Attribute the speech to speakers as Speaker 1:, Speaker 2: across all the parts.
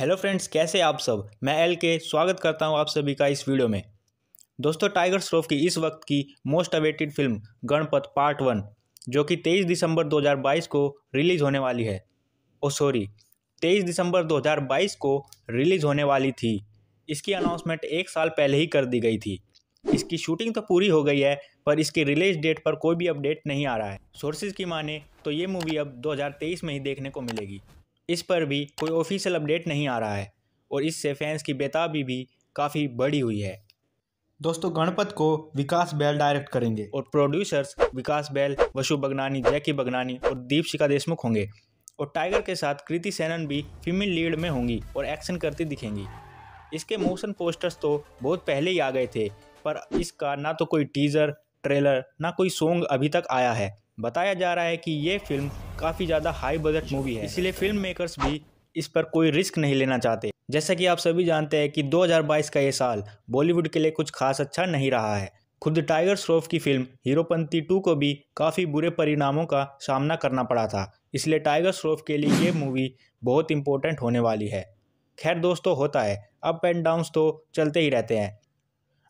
Speaker 1: hello friends कैसे आप सब मैं एल के स्वागत करता हूं आप सभी का इस वीडियो में दोस्तों टाइगर श्रॉफ की इस वक्त की most awaited film Ganapath part one जो कि 23 दिसंबर 2022 को रिलीज़ होने वाली है ओ सॉरी 23 दिसंबर 2022 को रिलीज़ होने वाली थी इसकी अनाउंसमेंट एक साल पहले ही कर दी गई थी इसकी शूटिंग तो पूरी हो गई है पर इसकी रिलीज डेट पर कोई भी अपडेट नहीं आ रहा है सोर्सेज की माने तो ये मूवी अब 2023 में ही देखने को मिलेगी इस पर भी कोई ऑफिशियल अपडेट नहीं आ रहा है और इससे फैंस की बेताबी भी काफ़ी बड़ी हुई है दोस्तों गणपत को विकास बैल डायरेक्ट करेंगे और प्रोड्यूसर्स विकास बैल वशु बगनानी जैकी बगनानी और दीपशिका देशमुख होंगे और टाइगर के साथ कृति सेनन भी फीमेल लीड में होंगी और एक्शन करती दिखेंगी इसके मोशन पोस्टर्स तो बहुत पहले ही आ गए थे पर इसका ना तो कोई टीज़र ट्रेलर ना कोई सॉन्ग अभी तक आया है बताया जा रहा है कि ये फिल्म काफ़ी ज़्यादा हाई बजट मूवी है इसलिए फिल्म मेकर्स भी इस पर कोई रिस्क नहीं लेना चाहते जैसा कि आप सभी जानते हैं कि 2022 का ये साल बॉलीवुड के लिए कुछ खास अच्छा नहीं रहा है खुद टाइगर श्रॉफ की फिल्म हीरोपंती टू को भी काफ़ी बुरे परिणामों का सामना करना पड़ा था इसलिए टाइगर श्रॉफ के लिए ये मूवी बहुत इंपॉर्टेंट होने वाली है खैर दोस्तों होता है अप एंड डाउन्स तो चलते ही रहते हैं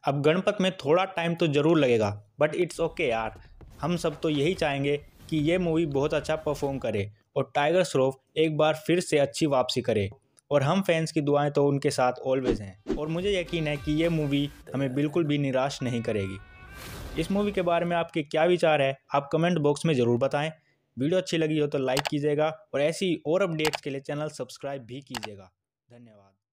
Speaker 1: अब गणपत में थोड़ा टाइम तो ज़रूर लगेगा बट इट्स ओके यार हम सब तो यही चाहेंगे कि ये मूवी बहुत अच्छा परफॉर्म करे और टाइगर श्रॉफ एक बार फिर से अच्छी वापसी करे और हम फैंस की दुआएं तो उनके साथ ऑलवेज हैं और मुझे यकीन है कि ये मूवी हमें बिल्कुल भी निराश नहीं करेगी इस मूवी के बारे में आपके क्या विचार है आप कमेंट बॉक्स में ज़रूर बताएं वीडियो अच्छी लगी हो तो लाइक कीजिएगा और ऐसी और अपडेट्स के लिए चैनल सब्सक्राइब भी कीजिएगा धन्यवाद